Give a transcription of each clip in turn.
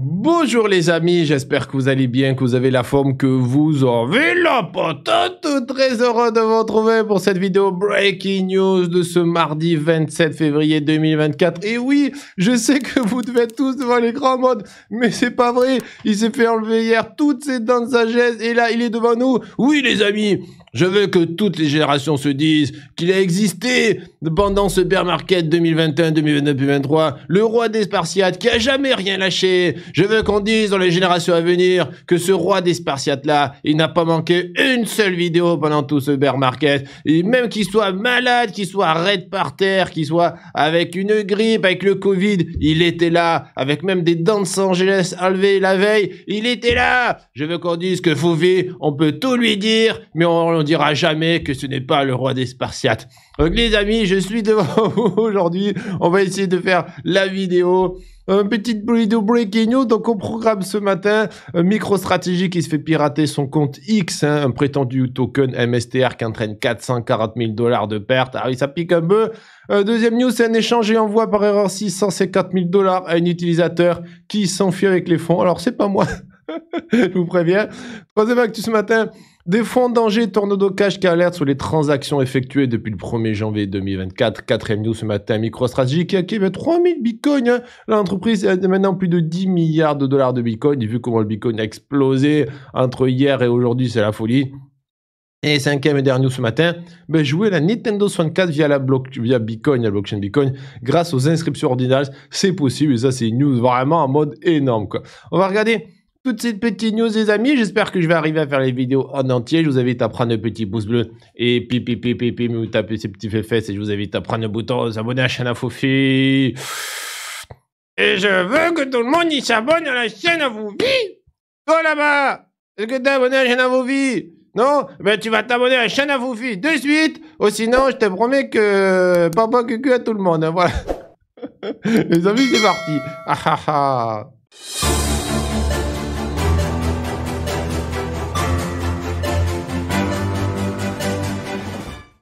Bonjour les amis, j'espère que vous allez bien, que vous avez la forme que vous avez la patate. Très heureux de vous retrouver pour cette vidéo Breaking News de ce mardi 27 février 2024. Et oui, je sais que vous devez tous devant les grands mode, mais c'est pas vrai, il s'est fait enlever hier toutes ses dents de sagesse et là il est devant nous. Oui les amis, je veux que toutes les générations se disent qu'il a existé pendant ce bear 2021, 2022, 2023, le roi des Spartiates qui a jamais rien lâché je veux qu'on dise dans les générations à venir que ce roi des Spartiates-là, il n'a pas manqué une seule vidéo pendant tout ce bear market. Et même qu'il soit malade, qu'il soit raide par terre, qu'il soit avec une grippe, avec le Covid, il était là, avec même des dents de Angeles enlevées la veille, il était là. Je veux qu'on dise que Fouvi, on peut tout lui dire, mais on ne dira jamais que ce n'est pas le roi des Spartiates. Donc les amis, je suis devant vous aujourd'hui. On va essayer de faire la vidéo. Un petite bruit breaking news. Donc, on programme ce matin, micro-stratégie qui se fait pirater son compte X, hein, un prétendu token MSTR qui entraîne 440 000 dollars de pertes. Ah oui, ça pique un peu. Euh, deuxième news, c'est un échange et envoie par erreur 650 000 dollars à un utilisateur qui s'enfuit avec les fonds. Alors, c'est pas moi. je vous préviens. Troisième acte ce matin. Des fonds en danger, de Cash qui alerte sur les transactions effectuées depuis le 1er janvier 2024. Quatrième news ce matin, MicroStrategy qui a créé 3000 bitcoins. Hein. L'entreprise a maintenant plus de 10 milliards de dollars de bitcoins. vu comment le bitcoin a explosé entre hier et aujourd'hui, c'est la folie. Et cinquième et dernier news ce matin, ben, jouer la Nintendo 64 via, la via Bitcoin, la blockchain Bitcoin, grâce aux inscriptions ordinales, c'est possible. Et ça, c'est une news vraiment en mode énorme. On va regarder toutes ces petites news, les amis. J'espère que je vais arriver à faire les vidéos en entier. Je vous invite à prendre le petit pouce bleu et pipi pipi pipi, me taper ces petits fesses et je vous invite à prendre le bouton s'abonner à la chaîne à Fofi. Et je veux que tout le monde y s'abonne à la chaîne à Fofi. Toi là-bas, est-ce que t'es abonné à la chaîne à Non eh Ben tu vas t'abonner à la chaîne à Fofi de suite. Ou oh, sinon, je te promets que papa cucu à tout le monde. Hein, voilà. les amis, c'est parti. Ah, ah, ah.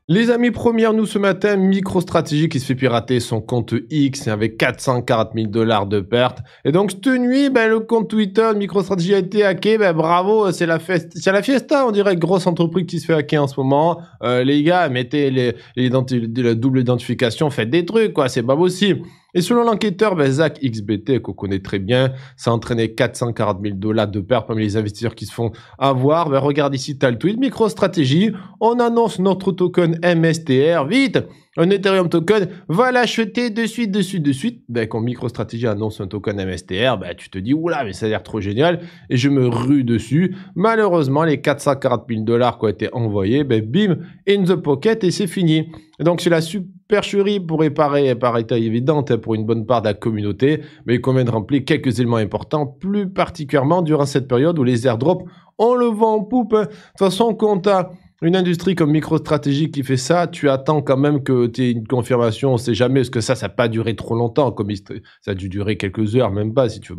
Les amis, première nous ce matin, MicroStrategy qui se fait pirater son compte X avec 440 000 dollars de pertes. Et donc, cette nuit, ben, le compte Twitter de MicroStratégie a été hacké. Ben, bravo, c'est la, c'est la fiesta, on dirait, grosse entreprise qui se fait hacker en ce moment. Euh, les gars, mettez les, la double identification, faites des trucs, quoi, c'est pas possible. Et selon l'enquêteur, ben, Zach XBT, qu'on connaît très bien, ça a entraîné 440 000 dollars de pertes parmi les investisseurs qui se font avoir. Ben, regarde ici, t'as le tweet. MicroStratégie, on annonce notre token MSTR. Vite un Ethereum token va l'acheter de suite, de suite, de suite. Ben, quand MicroStrategy annonce un token MSTR, ben, tu te dis, oula, mais ça a l'air trop génial, et je me rue dessus. Malheureusement, les 440 000 dollars qui ont été envoyés, ben, bim, in the pocket, et c'est fini. Donc, c'est la supercherie pour réparer, par état évidente, hein, pour une bonne part de la communauté, mais il convient de remplir quelques éléments importants, plus particulièrement durant cette période où les airdrops, on le vent en poupe. De toute façon, quand t'as une industrie comme MicroStratégie qui fait ça, tu attends quand même que tu aies une confirmation, on sait jamais, parce que ça, ça n'a pas duré trop longtemps, comme ça a dû durer quelques heures, même pas, si tu veux.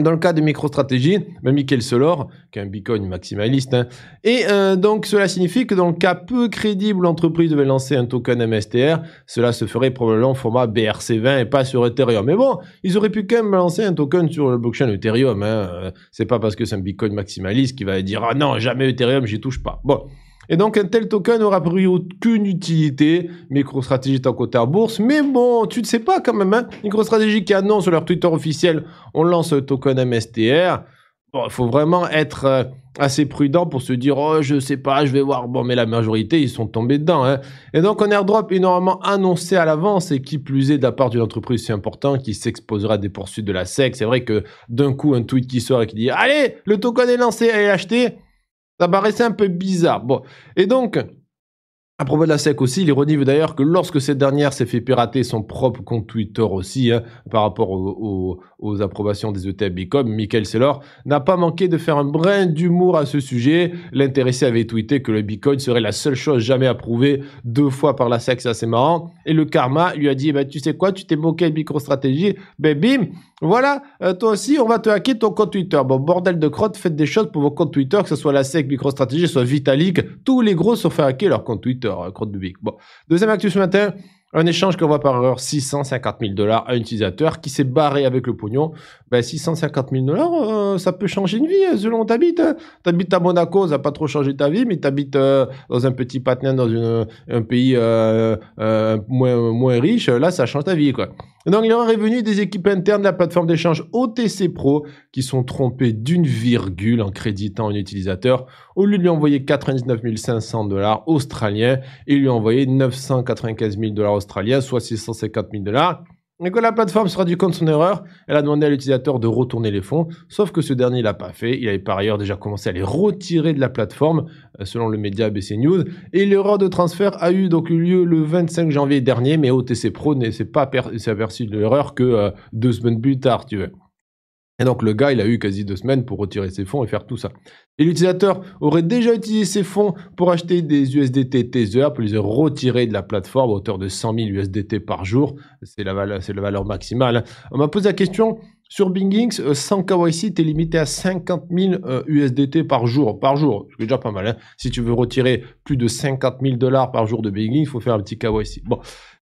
Dans le cas de MicroStrategy, même ben, Michael Solor, qui est un Bitcoin maximaliste, hein, et euh, donc cela signifie que dans le cas peu crédible, l'entreprise devait lancer un token MSTR, cela se ferait probablement en format BRC20 et pas sur Ethereum. Mais bon, ils auraient pu quand même lancer un token sur le blockchain Ethereum. Hein. Euh, c'est pas parce que c'est un Bitcoin maximaliste qui va dire ah non jamais Ethereum, j'y touche pas. Bon. Et donc un tel token n'aura pris aucune utilité. MicroStrategy est côté en bourse, mais bon, tu ne sais pas quand même. Hein MicroStrategy qui annonce sur leur Twitter officiel, on lance un token MSTR. Bon, il faut vraiment être euh, assez prudent pour se dire, oh, je sais pas, je vais voir. Bon, mais la majorité, ils sont tombés dedans. Hein. Et donc, un airdrop énormément annoncé à l'avance et qui plus est de la part d'une entreprise si importante qui s'exposera à des poursuites de la SEC. C'est vrai que d'un coup, un tweet qui sort et qui dit, allez, le token est lancé, allez l'acheter. Ça paraissait un peu bizarre. Bon. Et donc, à propos de la SEC aussi, il veut d'ailleurs que lorsque cette dernière s'est fait pirater son propre compte Twitter aussi, hein, par rapport aux, approbations des ETF Bitcoin, Michael Saylor n'a pas manqué de faire un brin d'humour à ce sujet. L'intéressé avait tweeté que le Bitcoin serait la seule chose jamais approuvée deux fois par la SEC, c'est assez marrant. Et le karma lui a dit, bah, tu sais quoi, tu t'es moqué de MicroStratégie, ben bim, voilà, euh, toi aussi, on va te hacker ton compte Twitter. Bon, bordel de crotte, faites des choses pour vos comptes Twitter, que ce soit la SEC, MicroStratégie, soit Vitalik, tous les gros sont fait hacker leur compte Twitter. Crotte de public. Bon, deuxième actu ce matin, un échange qu'on voit par erreur 650 000 dollars à un utilisateur qui s'est barré avec le pognon. 650 ben, 000 dollars, euh, ça peut changer une vie euh, selon où habites. Tu habites à Monaco, ça n'a pas trop changé ta vie, mais tu habites euh, dans un petit patin, dans un pays moins, riche, là, ça change ta vie, quoi. Donc, il y aura revenu des équipes internes de la plateforme d'échange OTC Pro qui sont trompées d'une virgule en créditant un utilisateur. Au lieu de lui envoyer 99 500 dollars australiens, ils lui envoyer 995 000 dollars australien, soit 650 000 dollars. Et que la plateforme sera du compte son erreur, elle a demandé à l'utilisateur de retourner les fonds, sauf que ce dernier l'a pas fait. Il avait par ailleurs déjà commencé à les retirer de la plateforme, euh, selon le média BC News. Et l'erreur de transfert a eu donc lieu le 25 janvier dernier, mais OTC Pro ne s'est pas aperçu de l'erreur que euh, deux semaines plus tard, tu veux. Et donc le gars, il a eu quasi deux semaines pour retirer ses fonds et faire tout ça. Et l'utilisateur aurait déjà utilisé ses fonds pour acheter des USDT Tether, pour les retirer de la plateforme à hauteur de 100 000 USDT par jour. C'est la, valeur, maximale. On m'a posé la question, sur Bingings, sans KYC, tu es limité à 50 000 USDT par jour. Par jour, c'est déjà pas mal. Hein. Si tu veux retirer plus de 50 000 dollars par jour de Bingings, il faut faire un petit KYC. Bon.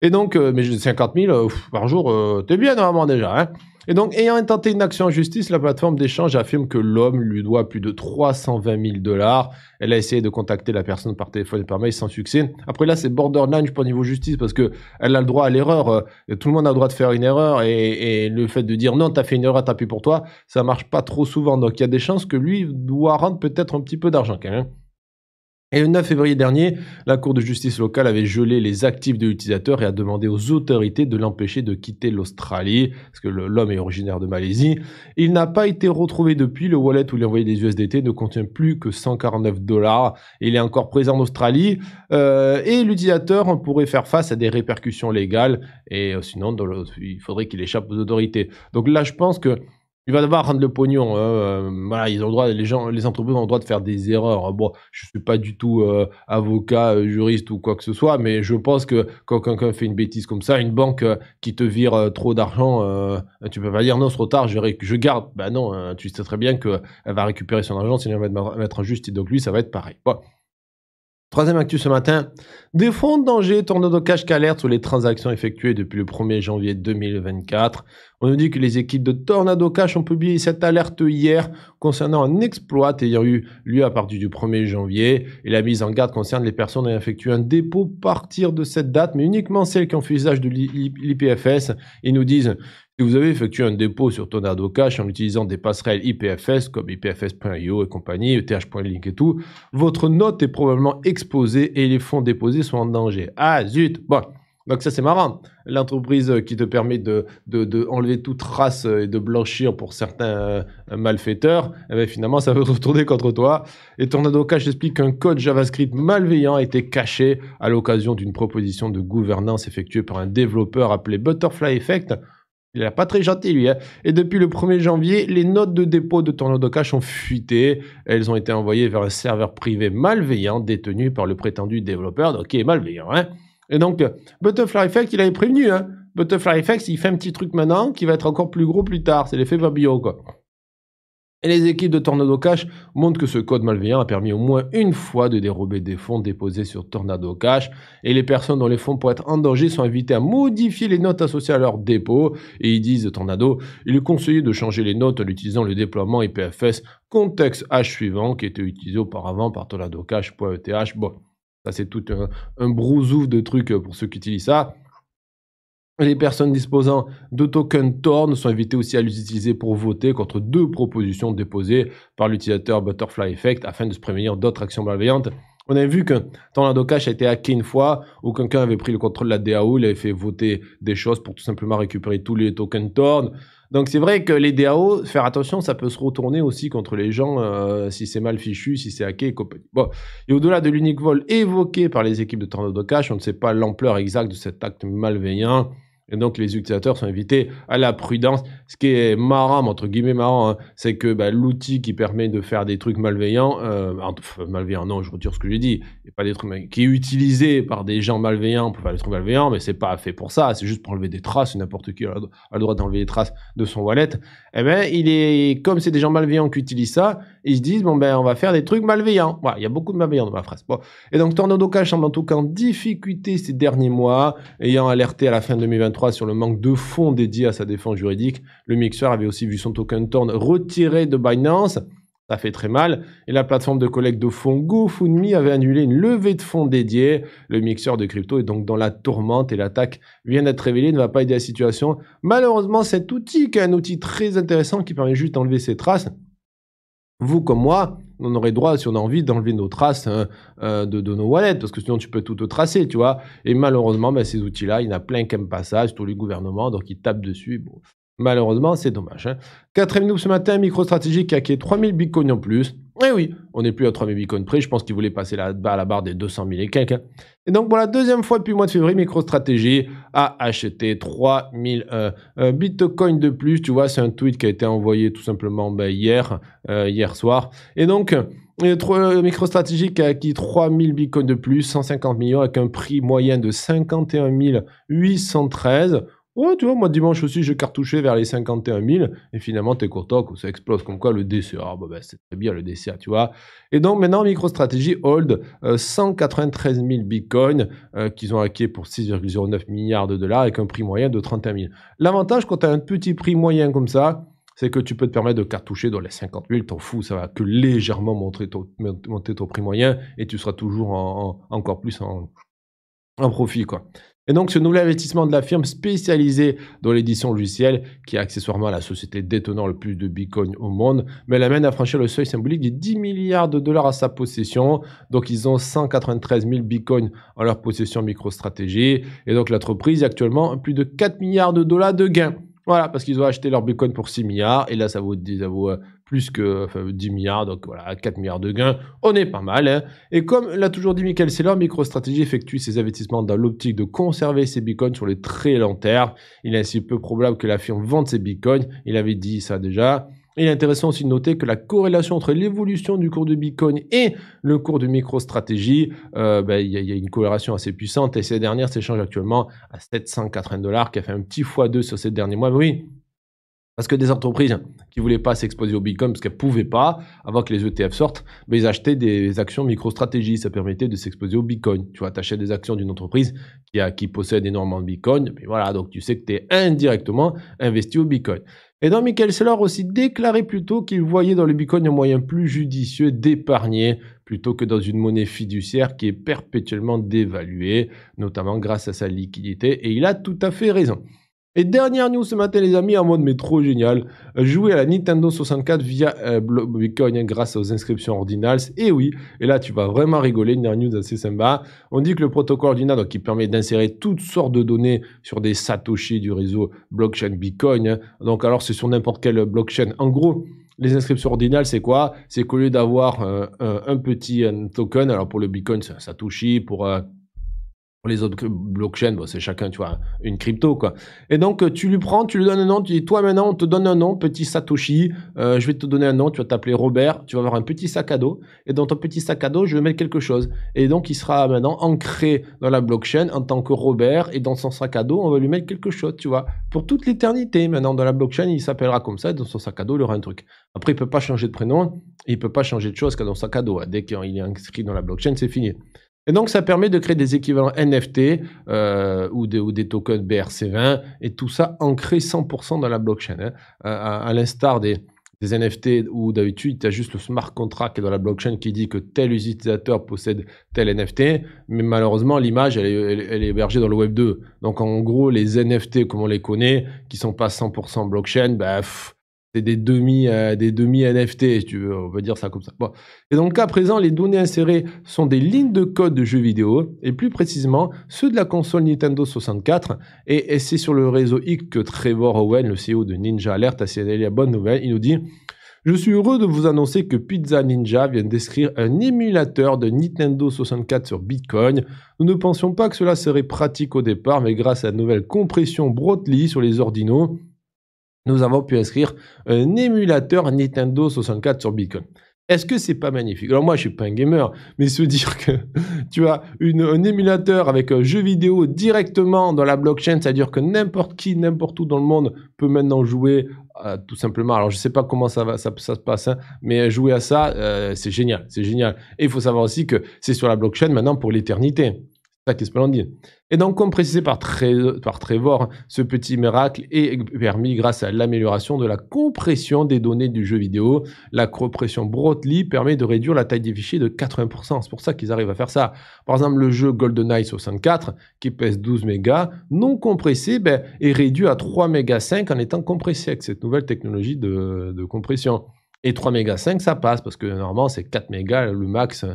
Et donc, euh, mais 50 000 euh, par jour, euh, es bien normalement déjà. Hein. Et donc, ayant intenté une action en justice, la plateforme d'échange affirme que l'homme lui doit plus de 320 000 dollars. Elle a essayé de contacter la personne par téléphone et par mail sans succès. Après là, c'est borderline pour niveau justice parce que elle a le droit à l'erreur. Euh, tout le monde a le droit de faire une erreur et, le fait de dire non, t'as fait une erreur, t'as pu pour toi, ça marche pas trop souvent. Donc, il y a des chances que lui doit rendre peut-être un petit peu d'argent quand même. Et le 9 février dernier, la Cour de justice locale avait gelé les actifs de l'utilisateur et a demandé aux autorités de l'empêcher de quitter l'Australie, parce que l'homme est originaire de Malaisie. Il n'a pas été retrouvé depuis, le wallet où il envoyait des USDT ne contient plus que 149 dollars, il est encore présent en Australie, euh, et l'utilisateur pourrait faire face à des répercussions légales, et euh, sinon, il faudrait qu'il échappe aux autorités. Donc là, je pense que il va devoir rendre le pognon. Hein, euh, ils ont droit, les gens, les entreprises ont le droit de faire des erreurs. Hein. Bon, je suis pas du tout euh, avocat, euh, juriste ou quoi que ce soit, mais je pense que quand quelqu'un fait une bêtise comme ça, une banque qui te vire trop d'argent, tu peux pas dire non, c'est trop tard, je, garde. Ben non, hein, tu sais très bien que va récupérer son argent, sinon elle va mettre injuste, et donc lui, ça va être pareil. Troisième actu ce matin, des fonds de danger, tornado cash qu'alerte sur les transactions effectuées depuis le 1er janvier 2024. On nous dit que les équipes de Tornado Cash ont publié cette alerte hier concernant un exploit ayant eu lieu à partir du 1er janvier. Et la mise en garde concerne les personnes ayant effectué un dépôt à partir de cette date, mais uniquement celles qui ont fait usage de l'IPFS. et nous disent si vous avez effectué un dépôt sur Tornado Cash en utilisant des passerelles IPFS comme IPFS.io et compagnie, ETH.link et tout, votre note est probablement exposée et les fonds déposés sont en danger. Ah zut Bon, donc ça c'est marrant. L'entreprise qui te permet de, enlever toute trace et de blanchir pour certains euh, malfaiteurs, eh ben, finalement ça veut retourner contre toi. Et Tornado Cash explique qu'un code JavaScript malveillant a été caché à l'occasion d'une proposition de gouvernance effectuée par un développeur appelé Butterfly Effect il a pas très gentil, lui. Hein. Et depuis le 1er janvier, les notes de dépôt de Tornado Cash ont fuité. Elles ont été envoyées vers un serveur privé malveillant détenu par le prétendu développeur, donc qui est malveillant. Hein. Et donc, Butterfly Effect, il avait prévenu. Hein. Butterfly Effect, il fait un petit truc maintenant qui va être encore plus gros plus tard. C'est l'effet Babio, quoi. Et les équipes de Tornado Cash montrent que ce code malveillant a permis au moins une fois de dérober des fonds déposés sur Tornado Cash. Et les personnes dont les fonds pourraient être en danger sont invitées à modifier les notes associées à leur dépôt. Et ils disent, Tornado, il est conseillé de changer les notes en utilisant le déploiement IPFS contexte H suivant qui était utilisé auparavant par tornado cash.eth. Bon, ça c'est tout un, un brousouf de trucs pour ceux qui utilisent ça. Les personnes disposant de tokens TORN sont invitées aussi à les utiliser pour voter contre deux propositions déposées par l'utilisateur Butterfly Effect afin de se prévenir d'autres actions malveillantes on a vu que Tornado Cash a été hacké une fois où quelqu'un avait pris le contrôle de la DAO, il avait fait voter des choses pour tout simplement récupérer tous les tokens Torn. Donc c'est vrai que les DAO, faire attention, ça peut se retourner aussi contre les gens euh, si c'est mal fichu, si c'est hacké et Bon, et au-delà de l'unique vol évoqué par les équipes de Tornado Cash, on ne sait pas l'ampleur exacte de cet acte malveillant. Et donc les utilisateurs sont invités à la prudence. Ce qui est marrant, entre guillemets marrant, hein, c'est que bah, l'outil qui permet de faire des trucs malveillants, euh, malveillants, non, je retire ce que j'ai dit, et pas des trucs qui est utilisé par des gens malveillants pour faire des trucs malveillants, mais c'est pas fait pour ça, c'est juste pour enlever des traces. N'importe qui a le droit d'enlever des traces de son wallet. et eh ben, il est comme c'est des gens malveillants qui utilisent ça, ils se disent bon ben on va faire des trucs malveillants. il y a beaucoup de malveillants dans ma phrase. et donc Tornado Cash semble en tout cas en difficulté ces derniers mois, ayant alerté à la fin 2023 sur le manque de fonds dédiés à sa défense juridique. Le mixeur avait aussi vu son token Torn retiré de Binance. Ça fait très mal. Et la plateforme de collecte de fonds GoFundMe avait annulé une levée de fonds dédiée. Le mixeur de crypto est donc dans la tourmente et l'attaque vient d'être révélée, ne va pas aider la situation. Malheureusement, cet outil, qui est un outil très intéressant qui permet juste d'enlever ses traces, vous comme moi, on aurait droit, si on a envie, d'enlever nos traces hein, euh, de, nos wallets, parce que sinon tu peux tout te tracer, tu vois. Et malheureusement, ben, ces outils-là, il y en a plein qui passage tous les gouvernements, donc ils tapent dessus. Malheureusement, c'est dommage. Hein. Quatrième noob ce matin, MicroStrategy qui a acquis 3000 bitcoins en plus. Oui, oui, on n'est plus à 3000 bitcoins près. Je pense qu'il voulait passer à la barre des 200 000 et quelques. Hein. Et donc, voilà, deuxième fois depuis le mois de février, MicroStrategy a acheté 3000 000 euh, euh, bitcoins de plus. Tu vois, c'est un tweet qui a été envoyé tout simplement ben, hier, euh, hier soir. Et donc, MicroStrategy a acquis 3000 bitcoins de plus, 150 millions, avec un prix moyen de 51 813. Ouais, tu vois, moi dimanche aussi, j'ai cartouché vers les 51 000. Et finalement, t'es content que ça explose. Comme quoi, le DCA, ah, bah, bah, c'est très bien le DCA, tu vois. Et donc, maintenant, MicroStrategy hold 193 euh, 000 bitcoins euh, qu'ils ont acquis pour 6,09 milliards de dollars avec un prix moyen de 31 000. L'avantage, quand t'as un petit prix moyen comme ça, c'est que tu peux te permettre de cartoucher dans les 50 000, t'en fous, ça va que légèrement monter ton, monter ton prix moyen et tu seras toujours encore plus en, en profit, quoi. Et donc, ce nouvel investissement de la firme spécialisée dans l'édition logicielle, qui est accessoirement la société détenant le plus de bitcoin au monde, mais l'amène à franchir le seuil symbolique des 10 milliards de dollars à sa possession. Donc, ils ont 193 000 bitcoins en leur possession MicroStratégie. Et donc, l'entreprise, actuellement, plus de 4 milliards de dollars de gains. Voilà, parce qu'ils ont acheté leur Bitcoin pour 6 milliards, et là, ça vaut, ça euh, plus que 10 milliards, donc voilà, 4 milliards de gains, on est pas mal. Hein. Et comme l'a toujours dit Michael Saylor, MicroStrategy effectue ses investissements dans l'optique de conserver ses Bitcoins sur les très long terme. Il est ainsi peu probable que la firme vende ses Bitcoins, il avait dit ça déjà. Il est intéressant aussi de noter que la corrélation entre l'évolution du cours de Bitcoin et le cours de micro-stratégie, euh, ben, il y, a une corrélation assez puissante et ces dernières s'échangent actuellement à 780 dollars, qui a fait un petit x2 sur ces derniers mois. oui, parce que des entreprises qui ne voulaient pas s'exposer au Bitcoin parce qu'elles ne pouvaient pas, avant que les ETF sortent, mais ben, ils achetaient des actions micro stratégie, Ça permettait de s'exposer au Bitcoin. Tu vois, tu des actions d'une entreprise qui, possède énormément de Bitcoin. Mais ben, voilà, donc tu sais que tu es indirectement investi au Bitcoin. Et donc Michael Sellor aussi déclarait plutôt qu'il voyait dans le Bitcoin un moyen plus judicieux d'épargner plutôt que dans une monnaie fiduciaire qui est perpétuellement dévaluée, notamment grâce à sa liquidité. Et il a tout à fait raison. Et dernière news ce matin, les amis, en mode mais trop génial. Euh, jouer à la Nintendo 64 via euh, Bitcoin grâce aux inscriptions ordinales. Et eh oui, et là tu vas vraiment rigoler. Une dernière news assez sympa. On dit que le protocole ordinal, donc, qui permet d'insérer toutes sortes de données sur des satoshi du réseau blockchain Bitcoin. Hein. Donc alors c'est sur n'importe quelle blockchain. En gros, les inscriptions ordinales, c'est quoi C'est qu'au lieu d'avoir euh, un, petit token, alors pour le Bitcoin, c'est un satoshi, pour les autres blockchains, c'est chacun, tu vois, une crypto, quoi. Et donc, euh, tu lui prends, tu lui donnes un nom, tu dis, toi maintenant, on te donne un nom, petit Satoshi, euh, je vais te donner un nom, tu vas t'appeler Robert, tu vas avoir un petit sac à dos, et dans ton petit sac à dos, je vais mettre quelque chose. Et donc, il sera maintenant ancré dans la blockchain en tant que Robert, et dans son sac à dos, on va lui mettre quelque chose, tu vois. Pour toute l'éternité, maintenant, dans la blockchain, il s'appellera comme ça, et dans son sac à dos, il aura un truc. Après, il peut pas changer de prénom, il peut pas changer de chose qu'à dans son sac à dos. Hein. Dès qu'il est inscrit dans la blockchain, c'est fini. Et donc, ça permet de créer des équivalents NFT euh, ou, des, tokens BRC20 et tout ça ancré 100% dans la blockchain. Hein. À, l'instar des, NFT où d'habitude, tu as juste le smart contract qui est dans la blockchain qui dit que tel utilisateur possède tel NFT, mais malheureusement, l'image, elle, est hébergée dans le Web 2. Donc, en gros, les NFT, comme on les connaît, qui sont pas 100% blockchain, bah, c'est des demi, euh, des demi NFT, tu veux, on va dire ça comme ça. Et donc le cas présent, les données insérées sont des lignes de code de jeux vidéo, et plus précisément ceux de la console Nintendo 64. Et, c'est sur le réseau X que Trevor Owen, le CEO de Ninja Alert, a signalé la bonne nouvelle. Il nous dit Je suis heureux de vous annoncer que Pizza Ninja vient d'écrire un émulateur de Nintendo 64 sur Bitcoin. Nous ne pensions pas que cela serait pratique au départ, mais grâce à la nouvelle compression Brotli sur les ordinaux, nous avons pu inscrire un émulateur Nintendo 64 sur Bitcoin. Est-ce que c'est pas magnifique Alors moi, je suis pas un gamer, mais se dire que tu as un émulateur avec un jeu vidéo directement dans la blockchain, c'est-à-dire que n'importe qui, n'importe où dans le monde peut maintenant jouer euh, tout simplement. Alors je sais pas comment ça va, ça, se passe, hein, mais jouer à ça, euh, c'est génial, c'est génial. Et il faut savoir aussi que c'est sur la blockchain maintenant pour l'éternité ça splendide. Et donc, comme précisé par, Trevor, hein, ce petit miracle est permis grâce à l'amélioration de la compression des données du jeu vidéo. La compression Brotli permet de réduire la taille des fichiers de 80%. C'est pour ça qu'ils arrivent à faire ça. Par exemple, le jeu GoldenEye 64, qui pèse 12 mégas, non compressé, ben, est réduit à 3 mégas 5 en étant compressé avec cette nouvelle technologie de, de compression. Et 3 mégas 5, ça passe parce que normalement c'est 4 mégas le max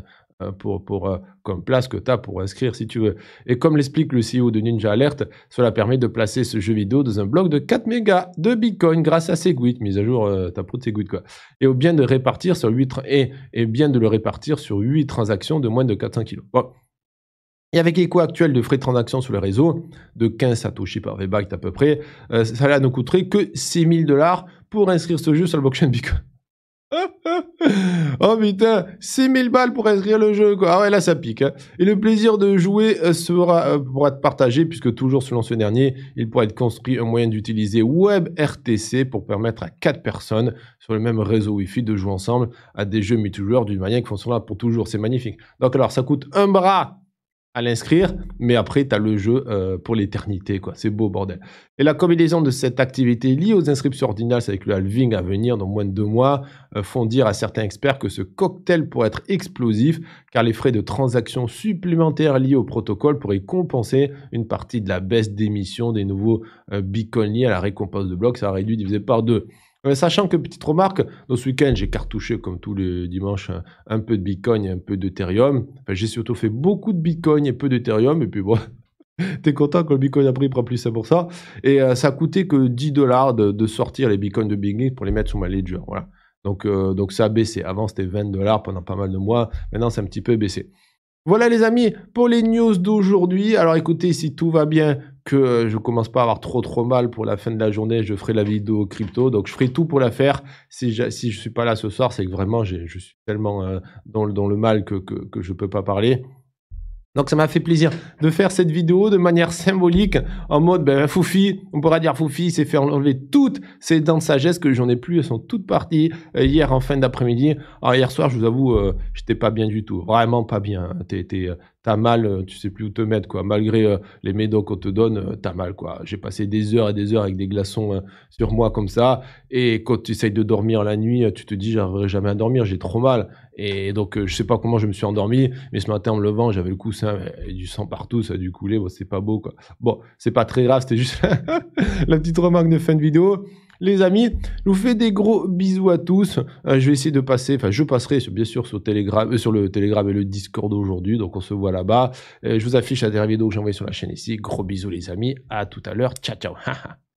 euh, pour, euh, comme place que tu as pour inscrire si tu veux. Et comme l'explique le CEO de Ninja Alert, cela permet de placer ce jeu vidéo dans un bloc de 4 mégas de Bitcoin grâce à Segwit, mise à jour, euh, T'as ta pro de Segwit quoi. Et au bien de répartir sur 8 et, bien de le répartir sur 8 transactions de moins de 400 kilos. Et avec les coûts actuels de frais de transaction sur le réseau, de 15 satoshi par v à peu près, cela ne coûterait que 6000 dollars pour inscrire ce jeu sur le blockchain Bitcoin. oh putain, 6000 balles pour inscrire le jeu, quoi. Ah ouais, là, ça pique. Hein. Et le plaisir de jouer euh, sera, euh, pourra être partagé, puisque toujours selon ce dernier, il pourra être construit un moyen d'utiliser WebRTC pour permettre à 4 personnes sur le même réseau Wi-Fi de jouer ensemble à des jeux multijoueurs d'une manière qui fonctionnera pour toujours. C'est magnifique. Donc, alors, ça coûte un bras à l'inscrire, mais après, tu as le jeu euh, pour l'éternité, quoi. C'est beau, bordel. Et la combinaison de cette activité liée aux inscriptions ordinales avec le halving à venir dans moins de deux mois euh, font dire à certains experts que ce cocktail pourrait être explosif, car les frais de transaction supplémentaires liés au protocole pourraient compenser une partie de la baisse d'émission des nouveaux euh, liés à la récompense de blocs. Ça réduit divisé par deux. Euh, sachant que, petite remarque, dans ce week-end, j'ai cartouché, comme tous les dimanches, un, peu de Bitcoin et un peu d'Ethereum. Enfin, j'ai surtout fait beaucoup de Bitcoin et peu d'Ethereum. Et puis, bon, T'es content que le Bitcoin a pris, prend plus ça pour ça. Et euh, ça a coûté que 10 dollars de, sortir les Bitcoins de Binging pour les mettre sur ma ledger. Voilà. Donc, euh, donc ça a baissé. Avant, c'était 20 dollars pendant pas mal de mois. Maintenant, c'est un petit peu baissé. Voilà les amis, pour les news d'aujourd'hui. Alors écoutez, si tout va bien, que euh, je commence pas à avoir trop trop mal pour la fin de la journée, je ferai la vidéo crypto. Donc je ferai tout pour la faire. Si je, si suis pas là ce soir, c'est que vraiment je suis tellement euh, dans, le, le mal que, que, je peux pas parler. Donc ça m'a fait plaisir de faire cette vidéo de manière symbolique, en mode ben, Foufi, on pourra dire Foufi c'est faire fait enlever toutes ces dents de sagesse que j'en ai plus, elles sont toutes parties euh, hier en fin d'après-midi. Alors hier soir, je vous avoue, j'étais pas bien du tout, vraiment pas bien. Hein. T'es mal, euh, tu sais plus où te mettre, quoi. Malgré euh, les médocs qu'on te donne, tu euh, t'as mal, quoi. J'ai passé des heures et des heures avec des glaçons hein, sur moi comme ça. Et quand tu essayes de dormir la nuit, tu te dis, j'arriverai jamais à dormir, j'ai trop mal. Et donc, je sais pas comment je me suis endormi, mais ce matin, en me levant, j'avais le coussin, et du sang partout, ça a dû couler, bon, c'est pas beau, quoi. Bon, c'est pas très grave, c'était juste la petite remarque de fin de vidéo. Les amis, je vous fais des gros bisous à tous. Euh, je vais essayer de passer, enfin je passerai bien sûr sur, Telegram, euh, sur le Telegram et le Discord aujourd'hui. Donc on se voit là-bas. Euh, je vous affiche la dernière vidéo que j'ai envoyée sur la chaîne ici. Gros bisous les amis. À tout à l'heure. Ciao ciao.